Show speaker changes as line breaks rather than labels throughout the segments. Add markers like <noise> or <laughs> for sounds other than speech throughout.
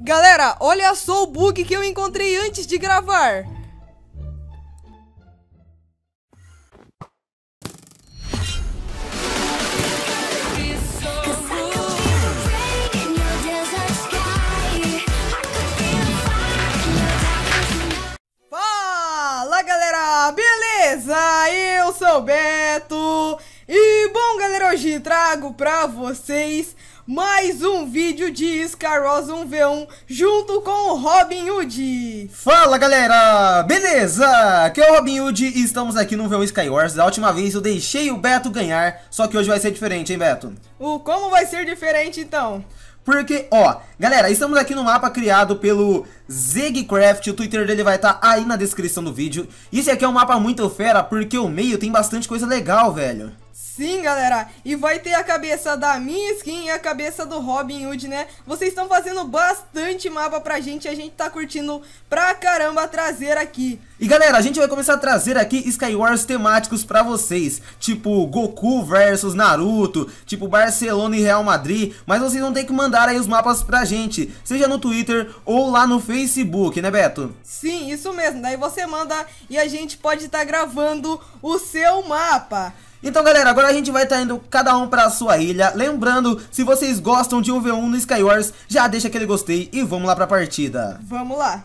Galera, olha só o bug que eu encontrei antes de gravar. Fala galera, beleza? Eu sou o Beto. E bom galera, hoje trago pra vocês mais um vídeo de Scaros 1v1 junto com o Robin Hood.
Fala galera, beleza? Aqui é o Robin Hood e estamos aqui no V1 Skywars. Da última vez eu deixei o Beto ganhar, só que hoje vai ser diferente, hein Beto? O como vai ser diferente então? Porque, ó, galera, estamos aqui no mapa criado pelo Zegcraft, o Twitter dele vai estar tá aí na descrição do vídeo. Isso aqui é um mapa muito fera, porque o meio tem bastante coisa legal, velho.
Sim, galera, e vai ter a cabeça da minha skin e a cabeça do Robin Hood, né? Vocês estão fazendo bastante mapa pra gente, a gente tá curtindo pra caramba trazer
aqui. E galera, a gente vai começar a trazer aqui Skywars temáticos pra vocês, tipo Goku versus Naruto, tipo Barcelona e Real Madrid, mas vocês vão ter que mandar aí os mapas pra gente, seja no Twitter ou lá no Facebook, né Beto?
Sim, isso mesmo, daí você manda e a gente pode estar tá gravando o seu mapa.
Então galera, agora a gente vai estar tá indo cada um pra sua ilha Lembrando, se vocês gostam de um v 1 no Skywars Já deixa aquele gostei e vamos lá pra partida Vamos lá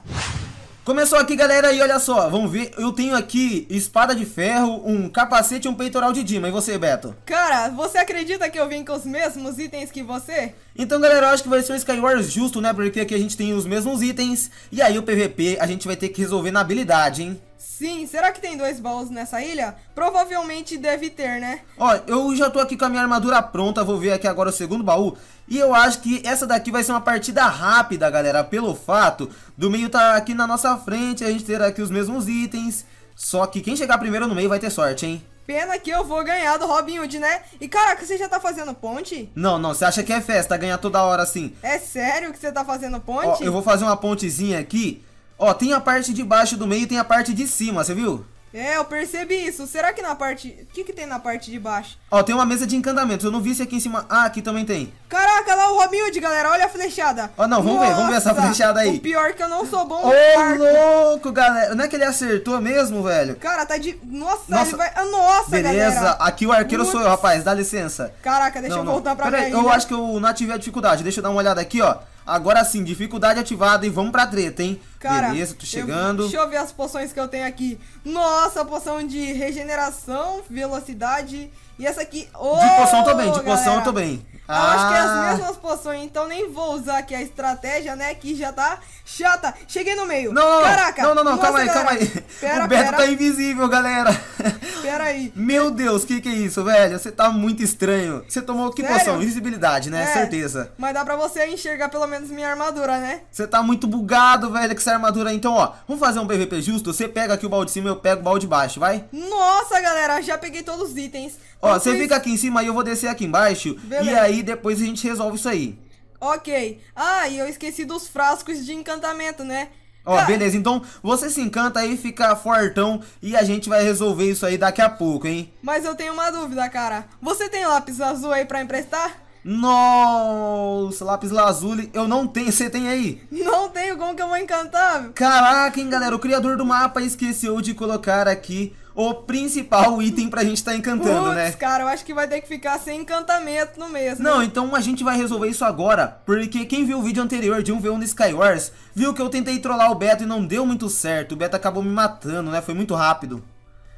Começou aqui galera e olha só, vamos ver Eu tenho aqui espada de ferro, um capacete e um peitoral de Dima E você Beto? Cara, você acredita que eu vim com os mesmos itens que você? Então galera, eu acho que vai ser um Skywars justo né Porque aqui a gente tem os mesmos itens E aí o PVP a gente vai ter que resolver na habilidade hein
Sim, será que tem dois baús nessa ilha? Provavelmente deve ter, né?
Ó, eu já tô aqui com a minha armadura pronta, vou ver aqui agora o segundo baú. E eu acho que essa daqui vai ser uma partida rápida, galera, pelo fato do meio tá aqui na nossa frente, a gente ter aqui os mesmos itens. Só que quem chegar primeiro no meio vai ter sorte, hein?
Pena que eu vou ganhar do Robin Hood, né? E caraca, você já tá fazendo ponte?
Não, não, você acha que é festa ganhar toda hora assim?
É sério que você tá fazendo ponte? Ó, eu vou
fazer uma pontezinha aqui Ó, tem a parte de baixo do meio e tem a parte de cima, você viu?
É, eu percebi isso. Será que na parte... O que que tem na parte de baixo?
Ó, tem uma mesa de encantamento. Eu não vi se é aqui em cima... Ah, aqui também tem.
Caraca, lá é o Romilde, galera. Olha a flechada. Ó, não, vamos Nossa, ver. Vamos ver essa flechada aí. O pior é que eu não sou bom Ô,
louco, galera. Não é que ele acertou mesmo, velho?
Cara, tá de... Nossa, Nossa. ele vai... Ah, nossa, Beleza. Galera. aqui
o arqueiro Ups. sou eu, rapaz. Dá licença.
Caraca, deixa não, eu não. voltar pra cá aí, Eu acho
que eu não ativei a dificuldade. Deixa eu dar uma olhada aqui, ó. Agora sim, dificuldade ativada e vamos pra treta, hein? Cara, Beleza, tô chegando. Eu, deixa eu ver
as poções que eu tenho aqui. Nossa, poção de regeneração, velocidade. E essa aqui. Oh, de poção também, de galera. poção também.
Eu acho que é as ah. mesmas
poções, então nem vou usar aqui a estratégia, né? Que já tá chata. Cheguei no meio. Não, Caraca. Não, não, não. Nossa, calma aí, calma aí. Pera, o Beto pera. tá
invisível, galera. Pera aí. Meu Deus, que que é isso, velho? Você tá muito estranho. Você tomou que Sério? poção? Invisibilidade, né? É, Certeza.
Mas dá pra você enxergar pelo menos minha armadura, né?
Você tá muito bugado, velho, com essa armadura. Então, ó, vamos fazer um PVP justo? Você pega aqui o balde de cima, eu pego o balde de baixo, vai?
Nossa, galera, já peguei todos os itens. Ó, você fica
aqui em cima e eu vou descer aqui embaixo. Beleza. E aí depois a gente resolve isso aí.
Ok. Ah, e eu esqueci dos frascos de encantamento, né?
Ó, beleza. Então você se encanta aí, fica fortão e a gente vai resolver isso aí daqui a pouco, hein?
Mas eu tenho uma dúvida, cara.
Você tem lápis azul aí pra emprestar? Nossa, lápis lazuli, eu não tenho, você tem aí? Não tenho, como
que eu vou encantar? Caraca, hein, galera, o
criador do mapa esqueceu de colocar aqui o principal item pra gente estar tá encantando, Puts, né? cara, eu acho que vai ter que ficar sem encantamento no mês, né? Não, então a gente vai resolver isso agora, porque quem viu o vídeo anterior de um V1 no Skywars, viu que eu tentei trollar o Beto e não deu muito certo, o Beto acabou me matando, né? Foi muito rápido.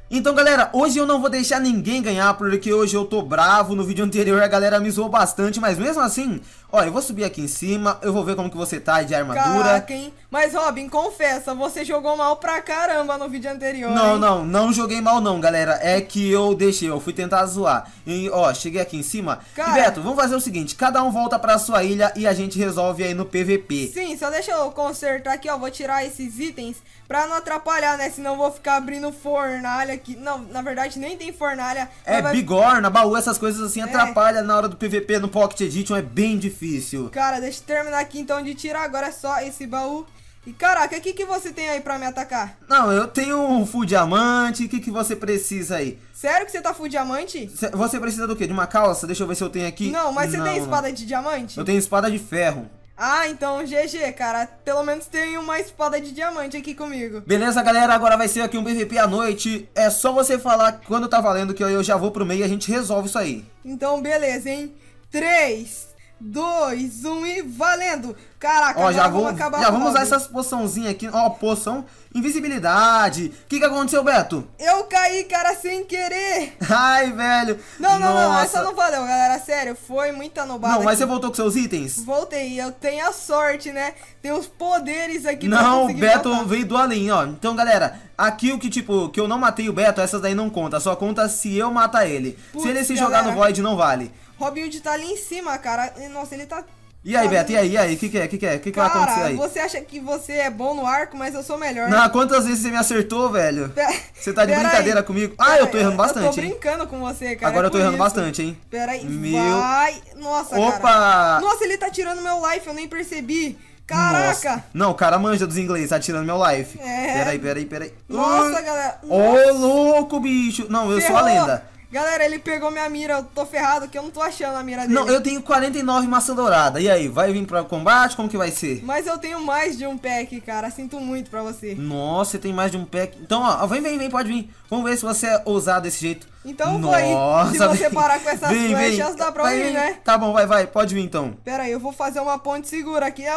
Então galera, hoje eu não vou deixar ninguém ganhar porque hoje eu tô bravo, no vídeo anterior a galera me zoou bastante, mas mesmo assim, ó, eu vou subir aqui em cima, eu vou ver como que você tá de armadura. Caraca,
hein? Mas Robin, confessa, você jogou mal pra caramba no vídeo anterior. Não, hein? não,
não joguei mal não, galera, é que eu deixei, eu fui tentar zoar. E ó, cheguei aqui em cima. Cara... E Beto, vamos fazer o seguinte, cada um volta pra sua ilha e a gente resolve aí no PVP.
Sim, só deixa eu consertar aqui, ó, vou tirar esses itens Pra não atrapalhar, né? Senão vou ficar abrindo fornalha aqui. Não, na verdade nem tem fornalha. É, vai...
bigorna, baú, essas coisas assim é. atrapalha na hora do PVP no Pocket Edition. É bem difícil.
Cara, deixa eu terminar aqui então de tirar agora só esse baú. E caraca, o que, que você tem aí pra me atacar?
Não, eu tenho um full diamante, o que, que você precisa aí? Sério que você tá full diamante? C você precisa do quê? De uma calça? Deixa eu ver se eu tenho aqui. Não, mas você tem espada
de diamante? Eu tenho
espada de ferro.
Ah, então GG, cara. Pelo menos tem uma espada de diamante aqui comigo.
Beleza, galera. Agora vai ser aqui um PVP à noite. É só você falar quando tá valendo que eu já vou pro meio e a gente resolve isso aí.
Então, beleza, hein? 3, 2, 1 um, e valendo! Caraca, ó, já vou, vamos acabar Já vamos usar essas
poçãozinhas aqui. Ó, poção invisibilidade. O que, que aconteceu, Beto?
Eu caí, cara, sem querer.
<laughs> Ai, velho. Não, não, Nossa. não. Essa não
valeu, galera. Sério, foi muita nobada. Não, mas aqui. você voltou com
seus itens?
Voltei. Eu tenho a sorte, né? Tem os poderes aqui Não, o Beto
voltar. veio do além, ó. Então, galera, aqui o que, tipo, que eu não matei o Beto, essas daí não conta. Só conta se eu matar ele. se ele se galera. jogar no Void, não vale.
Robinho tá ali em cima, cara. Nossa, ele tá...
E aí, tá Beto, e aí, e aí? O que, que é? O que, que é? O que, que vai acontecer aí? você
acha que você é bom no arco, mas eu sou melhor. Não,
quantas vezes você me acertou, velho?
Você tá de Pera brincadeira aí. comigo? Ah, Pera eu tô errando bastante, Eu tô brincando hein? com você, cara. Agora é eu tô errando isso. bastante, hein? Pera aí, meu... vai... Nossa, Opa! Cara. Nossa, ele tá tirando meu life, eu nem percebi. Caraca! Nossa.
Não, o cara manja dos ingleses, tá tirando meu life. É. Peraí, peraí, peraí. Nossa,
uh. galera. Ô, oh,
louco, bicho. Não, eu Ferrou. sou a lenda.
Galera, ele pegou minha mira, eu tô ferrado que eu não tô achando a mira dele. Não, eu tenho
49 maçã dourada. E aí, vai vir pra combate? Como que vai ser?
Mas eu tenho mais de um pack, cara. Sinto muito pra você.
Nossa, você tem mais de um pack. Então, ó, vem, vem, vem, pode vir. Vamos ver se você é ousado desse jeito.
Então vou aí. Se você parar com essas vem, flechas, vem. dá pra vai, ir, né?
Tá bom, vai, vai. Pode vir então.
Pera aí, eu vou fazer uma ponte segura aqui. É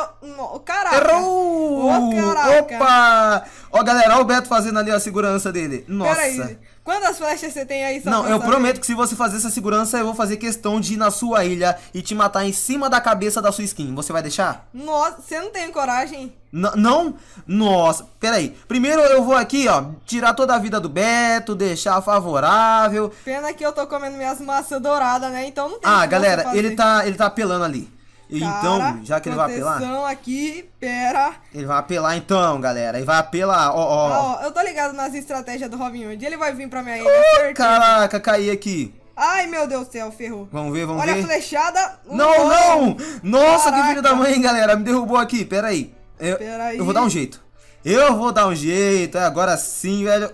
caraca!
Errou! Oh, caraca. Opa! Ó, galera, ó o Beto fazendo ali a segurança dele. Nossa. Pera aí.
Quantas flechas você tem aí? Só Não, eu prometo
que se você fazer essa segurança, eu vou fazer questão de ir na sua ilha e te matar em cima da cabeça da sua skin. Você vai deixar? Nossa, você não tem coragem. N não? Nossa, peraí. Primeiro eu vou aqui, ó, tirar toda a vida do Beto, deixar favorável.
Pena que eu tô comendo minhas maçãs douradas, né? Então não tem Ah, galera, ele
tá, ele tá apelando ali. Então, Cara, então, já que ele vai apelar.
aqui, pera.
Ele vai apelar então, galera. Ele vai apelar, ó, ó.
ó eu tô ligado nas estratégias do Robin Hood. Ele vai vir pra minha ilha, oh,
Caraca, caí aqui.
Ai, meu Deus do céu, ferrou.
Vamos ver, vamos Olha ver. Olha a
flechada. Não, não!
Nossa, Caraca. que filho da mãe, galera. Me derrubou aqui, pera aí. Eu, eu, vou dar um jeito. Eu vou dar um jeito. É, agora sim, velho.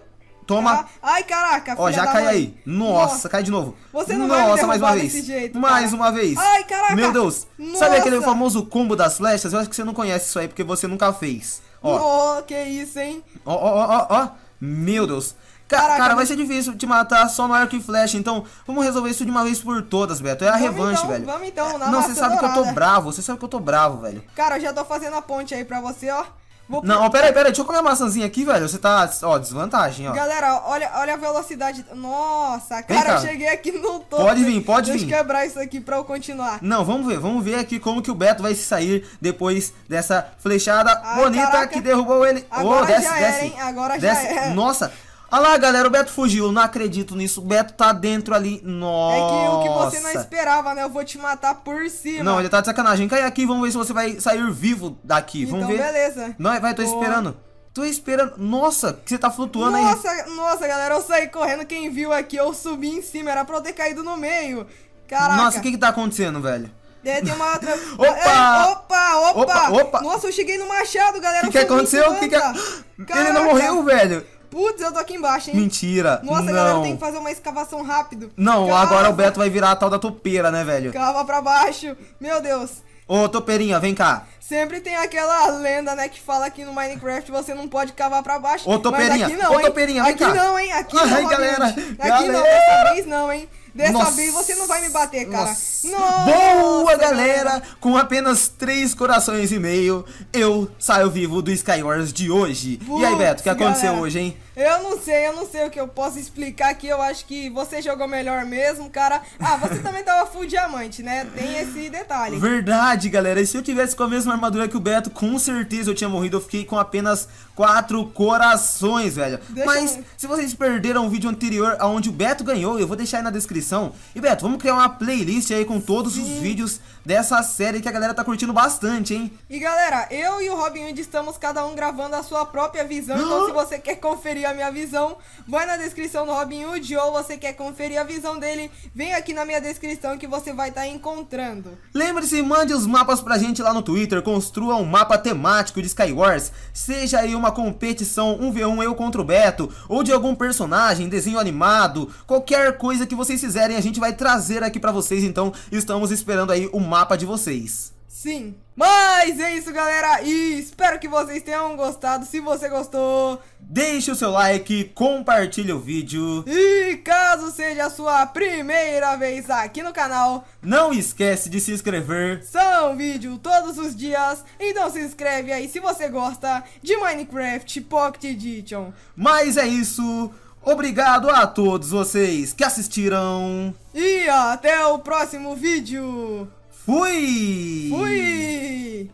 Toma. Ah,
ai, caraca. Ó, já cai aí. Nossa, Nossa,
cai de novo. Você não Nossa, mais uma vez. Jeito, mais uma vez. Ai, caraca. Meu Deus. Nossa. Sabe aquele famoso combo das flechas? Eu acho que você não conhece isso aí, porque você nunca fez. Ó. Oh, que isso, hein? Ó, ó, ó, ó. Meu Deus. Caraca, cara, vai ser difícil te matar só no arco e flecha, então vamos resolver isso de uma vez por todas, Beto. É a revanche, então, velho. Vamos
então, na Não, você sabe dourada. que eu tô
bravo, você sabe que eu tô bravo, velho.
Cara, eu já tô fazendo a ponte aí pra você, ó.
Vou... Não, ó, pera aí, pera aí, deixa eu comer a maçãzinha aqui, velho. Você tá, ó, desvantagem, ó.
Galera, olha, olha a velocidade. Nossa, cara, eu cheguei aqui no topo. Pode vir, pode Deixa vir. Deixa eu
quebrar isso aqui pra eu continuar. Não, vamos ver, vamos ver aqui como que o Beto vai se sair depois dessa flechada Ai, bonita caraca. que derrubou ele. Agora oh, desce, já desce. Era, hein?
Agora desce. era.
Nossa, Olha lá, galera, o Beto fugiu. Não acredito nisso. O Beto tá dentro ali. Nossa. É que o que você não
esperava, né? Eu vou te matar por cima. Não, ele tá de
sacanagem. Cai aqui, vamos ver se você vai sair vivo daqui. Então, vamos ver. beleza. Não, vai, tô Boa. esperando. Tô esperando. Nossa, que você tá flutuando nossa,
aí. Nossa, galera, eu saí correndo. Quem viu aqui, eu subi em cima. Era pra eu ter caído no meio. Caraca. Nossa, o que
que tá acontecendo, velho?
É, tem uma <laughs> outra... É, opa! opa! Opa, opa! Nossa, eu cheguei no machado, galera. O que, que aconteceu? Que que... <gasps>
Ele não morreu, velho.
Putz, eu tô aqui embaixo, hein? Mentira. Nossa, não. galera tem que fazer uma escavação rápido. Não, agora o Beto
vai virar a tal da topeira, né, velho?
Cava pra baixo. Meu Deus.
Ô, topeirinha, vem cá.
Sempre tem aquela lenda, né, que fala que no Minecraft você não pode cavar pra baixo. Ô, Topeirinha, aqui não, ô, Topeirinha, vem aqui cá. não, hein? Aqui Ai, não, galera.
Aqui galera. não, dessa vez não, hein? Dessa Nossa. vez
você não vai me bater, cara. Nossa. Nossa. Boa,
galera! Com apenas três corações e meio, eu saio vivo do Skywars de hoje. e aí, Beto, o que aconteceu galera. hoje, hein?
Eu não sei, eu não sei o que eu posso explicar aqui. Eu acho que você jogou melhor mesmo, cara. Ah, você também tava full diamante, né? Tem esse detalhe.
Verdade, galera. E se eu tivesse com a mesma armadura que o Beto, com certeza eu tinha morrido. Eu fiquei com apenas quatro corações, velho. Deixa Mas eu... se vocês perderam o vídeo anterior aonde o Beto ganhou, eu vou deixar aí na descrição. E Beto, vamos criar uma playlist aí com todos Sim. os vídeos dessa série que a galera tá curtindo bastante, hein?
E galera, eu e o Robin Hood estamos cada um gravando a sua própria visão. então se você quer conferir a minha visão, vai na descrição do Robin Hood ou você quer conferir a visão dele, vem aqui na minha descrição que você vai estar tá encontrando.
Lembre-se, mande os mapas pra gente lá no Twitter, construa um mapa temático de Skywars, seja aí uma competição 1v1 eu contra o Beto, ou de algum personagem, desenho animado, qualquer coisa que vocês fizerem a gente vai trazer aqui pra vocês, então estamos esperando aí o mapa de vocês.
Sim. Mas é isso, galera. E espero que vocês tenham gostado. Se você gostou,
deixe o seu like, compartilhe o vídeo.
E caso seja a sua primeira vez aqui no canal,
não esquece de se inscrever.
São vídeo todos os dias. Então se inscreve aí se você gosta de Minecraft Pocket Edition.
Mas é isso. Obrigado a todos vocês que assistiram. E até o próximo vídeo. Fui! Fui!